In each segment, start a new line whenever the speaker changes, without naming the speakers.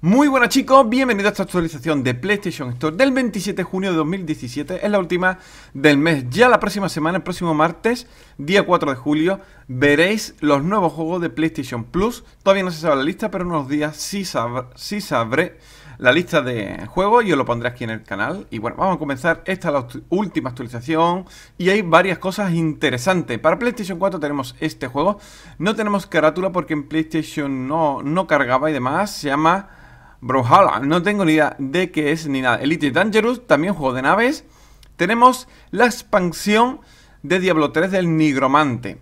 Muy buenas chicos, bienvenidos a esta actualización de PlayStation Store del 27 de junio de 2017, es la última del mes. Ya la próxima semana, el próximo martes, día 4 de julio, veréis los nuevos juegos de PlayStation Plus. Todavía no se sabe la lista, pero en unos días sí, sabré la lista de juegos y os lo pondré aquí en el canal. Y bueno, vamos a comenzar. Esta es la última actualización y hay varias cosas interesantes. Para PlayStation 4 tenemos este juego. No tenemos carátula porque en PlayStation no, no cargaba y demás. Se llama... Brohalla, no tengo ni idea de qué es ni nada. Elite Dangerous, también juego de naves. Tenemos la expansión de Diablo 3 del Nigromante.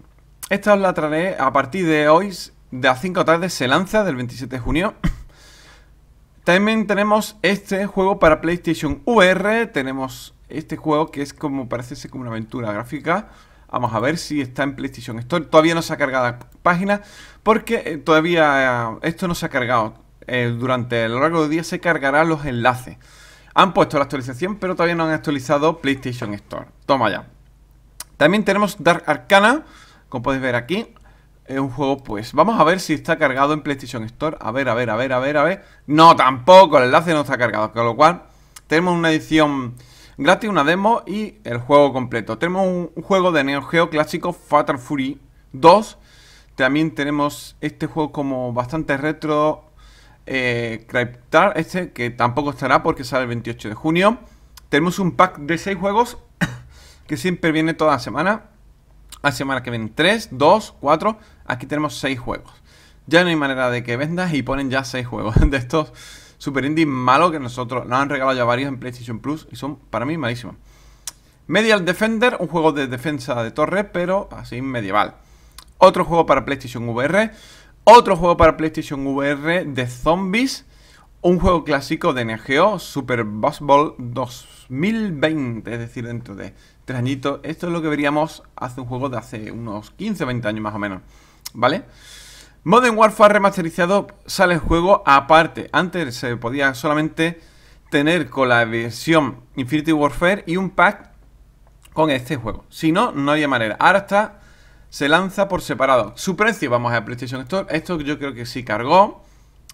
Esta os la traeré a partir de hoy, de a 5 de tarde, se lanza, del 27 de junio. También tenemos este juego para PlayStation VR. Tenemos este juego que es como parece ser como una aventura gráfica. Vamos a ver si está en PlayStation Store. Todavía no se ha cargado la página porque eh, todavía eh, esto no se ha cargado. Eh, durante el largo del día se cargarán los enlaces. Han puesto la actualización, pero todavía no han actualizado PlayStation Store. Toma ya. También tenemos Dark Arcana, como podéis ver aquí. Es un juego, pues, vamos a ver si está cargado en PlayStation Store. A ver, a ver, a ver, a ver, a ver. No, tampoco, el enlace no está cargado. Con lo cual, tenemos una edición gratis, una demo y el juego completo. Tenemos un juego de Neo Geo clásico, Fatal Fury 2. También tenemos este juego como bastante retro, eh, Cryptar, este que tampoco estará porque sale el 28 de junio. Tenemos un pack de 6 juegos que siempre viene toda la semana. La semana que viene 3, 2, 4. Aquí tenemos 6 juegos. Ya no hay manera de que vendas y ponen ya 6 juegos de estos super indie malos que nosotros nos han regalado ya varios en PlayStation Plus y son para mí malísimos. Medial Defender, un juego de defensa de torre, pero así medieval. Otro juego para PlayStation VR. Otro juego para PlayStation VR de zombies. Un juego clásico de NGO, Super Boss Ball 2020, es decir, dentro de tres añitos. Esto es lo que veríamos hace un juego de hace unos 15, 20 años más o menos, ¿vale? Modern Warfare remasterizado sale el juego aparte. Antes se podía solamente tener con la versión Infinity Warfare y un pack con este juego. Si no, no había manera. Ahora está se lanza por separado. Su precio, vamos a PlayStation Store, esto yo creo que sí cargó,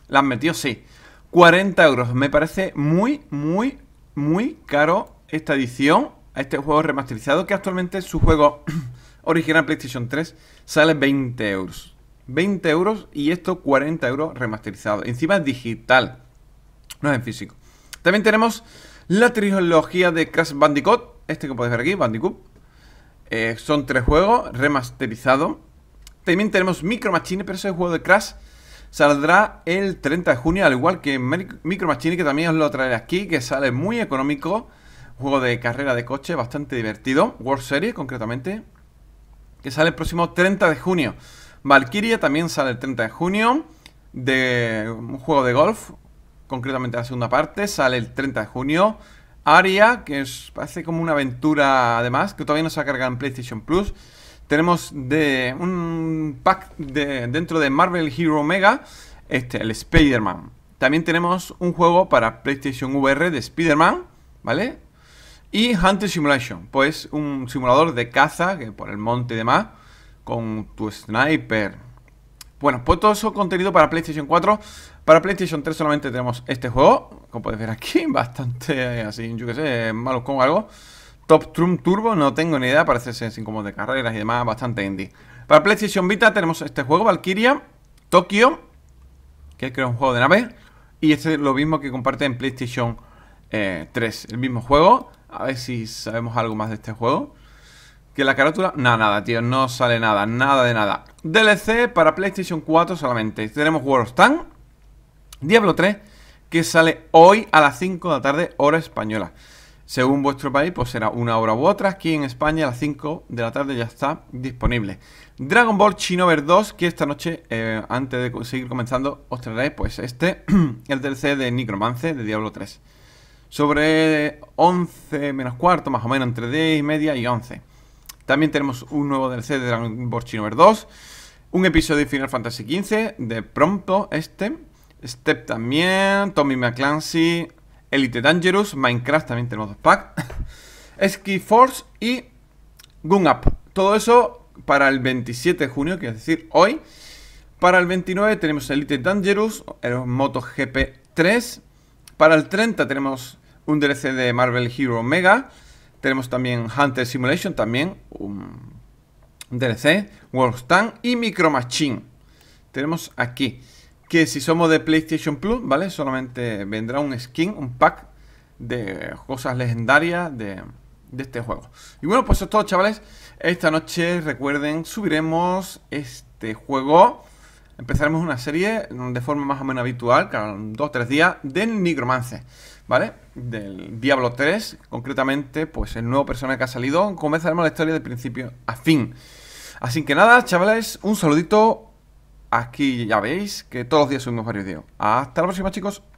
las metió, sí. 40 euros, me parece muy, muy, muy caro esta edición a este juego remasterizado, que actualmente su juego original PlayStation 3 sale 20 euros. 20 euros y esto 40 euros remasterizado. Encima es digital, no es en físico. También tenemos la trilogía de Crash Bandicoot, este que podéis ver aquí, Bandicoot eh, son tres juegos, remasterizados, También tenemos Micro Machine, pero ese juego de Crash saldrá el 30 de junio, al igual que Micro Machine, que también os lo traeré aquí, que sale muy económico. Juego de carrera de coche bastante divertido, World Series concretamente, que sale el próximo 30 de junio. Valkyria también sale el 30 de junio, de un juego de golf, concretamente la segunda parte, sale el 30 de junio. Aria, que es, parece como una aventura además, que todavía no se ha cargado en PlayStation Plus. Tenemos de un pack de, dentro de Marvel Hero Mega, este, el Spider-Man. También tenemos un juego para PlayStation VR de Spider-Man, ¿vale? Y Hunter Simulation, pues un simulador de caza, que por el monte y demás, con tu sniper. Bueno, pues todo eso contenido para PlayStation 4 para PlayStation 3 solamente tenemos este juego, como podéis ver aquí, bastante eh, así, yo qué sé, malo con algo. Top Trum Turbo, no tengo ni idea, parece ser sin como de carreras y demás, bastante indie. Para PlayStation Vita tenemos este juego, Valkyria, Tokio, que creo es un juego de nave, y este es lo mismo que comparte en PlayStation 3, eh, el mismo juego. A ver si sabemos algo más de este juego. Que la carátula... Nada, nada, tío. No sale nada. Nada de nada. DLC para PlayStation 4 solamente. Tenemos World of Tanks. Diablo 3, que sale hoy a las 5 de la tarde, hora española. Según vuestro país, pues será una hora u otra. Aquí en España a las 5 de la tarde ya está disponible. Dragon Ball Chinover 2, que esta noche, eh, antes de seguir comenzando, os traeré pues este, el DLC de Necromance de Diablo 3. Sobre 11 menos cuarto, más o menos, entre 10 y media y 11. También tenemos un nuevo DLC de Dragon Ball Ver 2. Un episodio de Final Fantasy XV, de pronto este. Step también, Tommy McClancy, Elite Dangerous, Minecraft también tenemos dos packs, Ski Force y Gun Up. Todo eso para el 27 de junio, que es decir, hoy. Para el 29 tenemos Elite Dangerous, el MotoGP 3. Para el 30 tenemos un DLC de Marvel Hero Omega. Tenemos también Hunter Simulation, también un DLC, World Stand y Micro Machine. Tenemos aquí que si somos de PlayStation Plus, ¿vale? Solamente vendrá un skin, un pack de cosas legendarias de, este juego. Y bueno, pues eso es todo, chavales. Esta noche, recuerden, subiremos este juego. Empezaremos una serie de forma más o menos habitual, cada dos o tres días, del Necromancer ¿vale? Del Diablo 3, concretamente, pues el nuevo personaje que ha salido. Comenzaremos la historia de principio a fin. Así que nada, chavales, un saludito, Aquí ya veis que todos los días subimos varios vídeos. Hasta la próxima chicos.